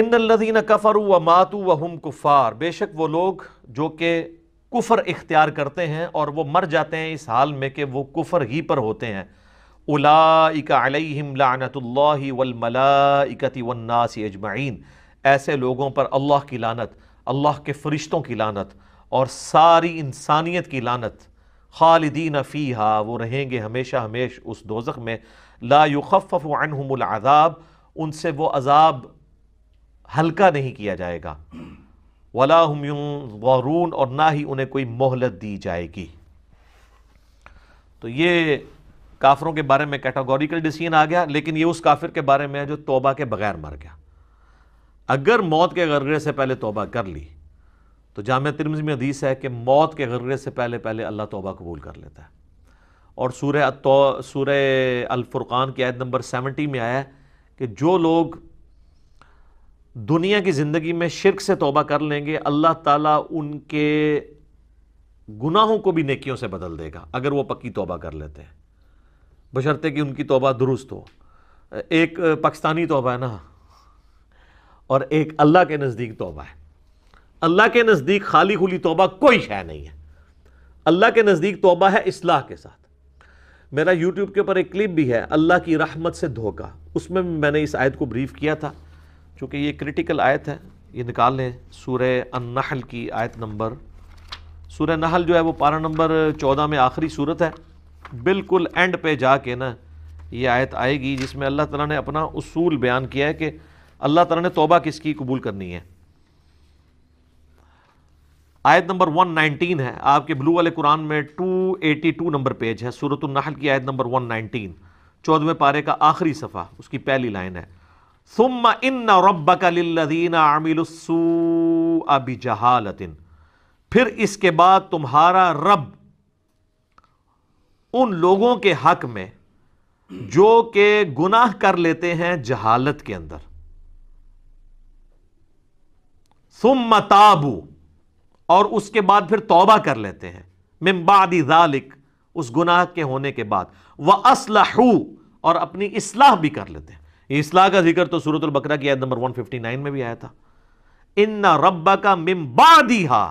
इन लदीन Kfar व मातु व हम कुफ़ार बेशक वो लोग जो कि कुफ़र इख्तियार करते हैं और वो मर जाते हैं इस हाल में कि वो कुफ़र ही पर होते हैं उलाइकाम लानतल्लामलाकती वन्नास अजमाइन ऐसे लोगों पर अल्लाह की लानत अल्लाह के फरिश्तों की लानत और सारी इंसानियत की लानत खालिदीन फ़ीहा वो रहेंगे हमेशा हमेश उस दोजख में ला युखफ़ अनहमुल उनसे वो अज़ाब हल्का नहीं किया जाएगा वला हम और ना ही उन्हें कोई मोहलत दी जाएगी तो ये काफरों के बारे में कैटागोरिकल डिसीजन आ गया लेकिन ये उस काफिर के बारे में है जो तोबा के बगैर मर गया अगर मौत के गरगरे से पहले तोबा कर ली तो जाम तिरमजी में हदीस है कि मौत के गरगरे से पहले पहले अल्लाह तोबा कबूल कर लेता है और सूर्य सूर्य अलफुर्क़ान की आयत नंबर सेवेंटी में आया है कि जो लोग दुनिया की ज़िंदगी में शिरक से तोबा कर लेंगे अल्लाह ताला उनके गुनाहों को भी नेकियों से बदल देगा अगर वो पक्की तोबा कर लेते हैं बशर्ते कि उनकी तोबा दुरुस्त हो एक पाकिस्तानी तोबा है ना और एक अल्लाह के नज़दीक तोबा है अल्लाह के नज़दीक खाली खुली तोबा कोई शय नहीं है अल्लाह के नज़दीक तोबा है इसलाह के साथ मेरा यूट्यूब के ऊपर एक क्लिप भी है अल्लाह की रहमत से धोखा उसमें मैंने इस आयत को ब्रीफ किया था चूँकि ये क्रिटिकल आयत है ये निकाल लें सूर्य अनहल की आयत नंबर सूर्य नहल जो है वो पारा नंबर चौदह में आखिरी सूरत है बिल्कुल एंड पे जाके ना ये आयत आएगी जिसमें अल्लाह ताला ने अपना उसूल बयान किया है कि अल्लाह ताला ने तोबा किसकी कबूल करनी है आयत नंबर 119 है आपके ब्लू वाले कुरान में 282 नंबर पेज है सूरत नहल की आयत नंबर 119 चौदहवें पारे का आखिरी सफ़ा उसकी पहली लाइन है सुम्मा इन्ना रब्बका फिर इसके बाद तुम्हारा रब उन लोगों के हक में जो के गुनाह कर लेते हैं जहालत के अंदर सुम्म ताबू और उसके बाद फिर तोबा कर लेते हैं मिम्बादी जालिक उस गुनाह के होने के बाद वह असलहू और अपनी इसलाह भी कर लेते हैं इसलाह का जिक्र तो सूरत बकरा की आयत नंबर 159 में भी आया था इन्ना रब्बा का दिहा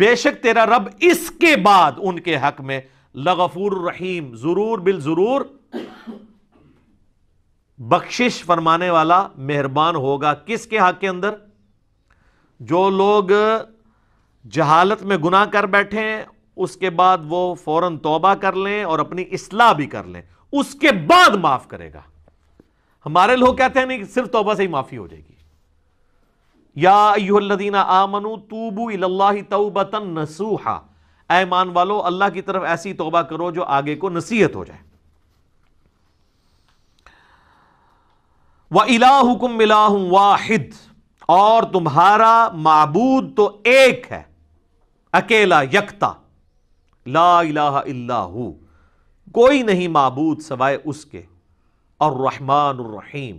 बेशक तेरा रब इसके बाद उनके हक में लगफूर रहीम जरूर बिल जरूर बख्शिश फरमाने वाला मेहरबान होगा किसके हक के अंदर जो लोग जहालत में गुनाह कर बैठे हैं उसके बाद वो फौरन तोबा कर लें और अपनी इसलाह भी कर लें उसके बाद माफ करेगा हमारे लोग कहते हैं नहीं सिर्फ तोबा से ही माफी हो जाएगी यादीना आमनु तूबू तौबतन नसूहा ऐमान वालो अल्लाह की तरफ ऐसी तोबा करो जो आगे को नसीहत हो जाए व इलाहुकुम मिलाह वाहिद और तुम्हारा माबूद तो एक है अकेला यकता ला इलाहा इल्लाहू कोई नहीं माबूद सवाए उसके और रहमान रहीम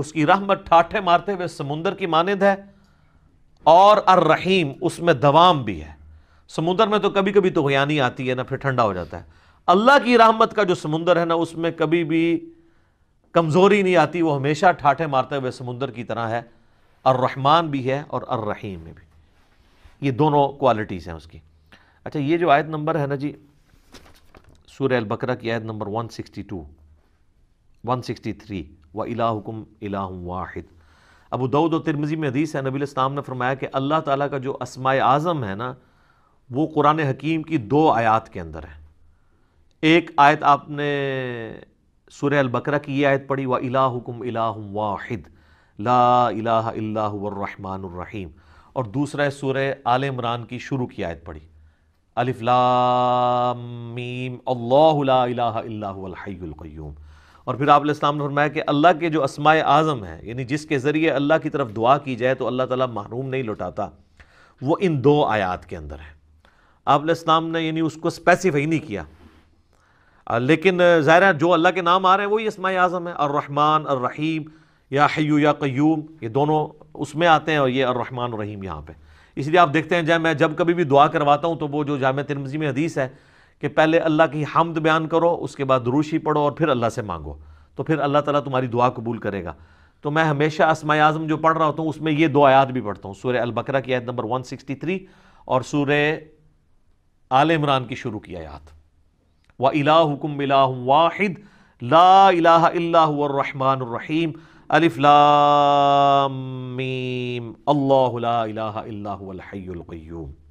उसकी रहमत ठाठे मारते हुए समुंदर की मानद है और अर रहीम उसमें दवाम भी है समुंदर में तो कभी कभी तो हयानी आती है ना फिर ठंडा हो जाता है अल्लाह की रहमत का जो समुंदर है ना उसमें कभी भी कमज़ोरी नहीं आती वो हमेशा ठाठे मारते हुए समुंदर की तरह है और रहमान भी है और अर रहीम में भी ये दोनों क्वालिटीज़ हैं उसकी अच्छा ये जो आयत नंबर है ना जी सूर्य अलबकर की आयत नंबर वन सिक्सटी टू 163 व इलाकुम इलाह वाहिद अबू दाऊद और तिरमजी में हदीस है नबी इस्लाम ने फरमाया कि अल्लाह ताला का जो असमाय आज़म है ना वो कुरान हकीम की दो आयात के अंदर है एक आयत आपने सुरह अलबकरा की ये आयत पढ़ी व इलाकुम इलाह वाहिद ला इलाह और दूसरा है आल इमरान की शुरू की आयत पढ़ी अलिफ़लामीम अल्लाह इलाह इल्लाहल और फिर आपने इस्लाम ने फरमाया कि अल्लाह के जो असमाय आज़म हैं यानी जिसके ज़रिए अल्लाह की तरफ दुआ की जाए तो अल्लाह ताला महरूम नहीं लौटाता वो इन दो आयात के अंदर है आपने इस्लाम ने यानी उसको स्पेसिफाई नहीं किया लेकिन ज़ाहिर जो अल्लाह के नाम आ रहे हैं वही इसमा आज़म है और अर्रहीम या हयू या क्यूम ये दोनों उसमें आते हैं और ये अर्रहमान रहीम यहाँ पर इसलिए आप देखते हैं जब मैं जब कभी भी दुआ करवाता हूँ तो वो जो जाम तिरमजी में हदीस है कि पहले अल्लाह की हमद बयान करो उसके बाद रूशी पढ़ो और फिर अल्लाह से मांगो तो फिर अल्लाह ताला तुम्हारी दुआ कबूल करेगा तो मैं हमेशा असमाय आज़म जो पढ़ रहा होता हूँ उसमें ये दो आयात भी पढ़ता हूँ सूर्य अलबकरा की आयत नंबर वन सिक्सटी थ्री और सूर्य आल इमरान की शुरू की आयात व इला हुकुम वाहिद ला इलाहमान अलिफ़्लामीम अल्लाह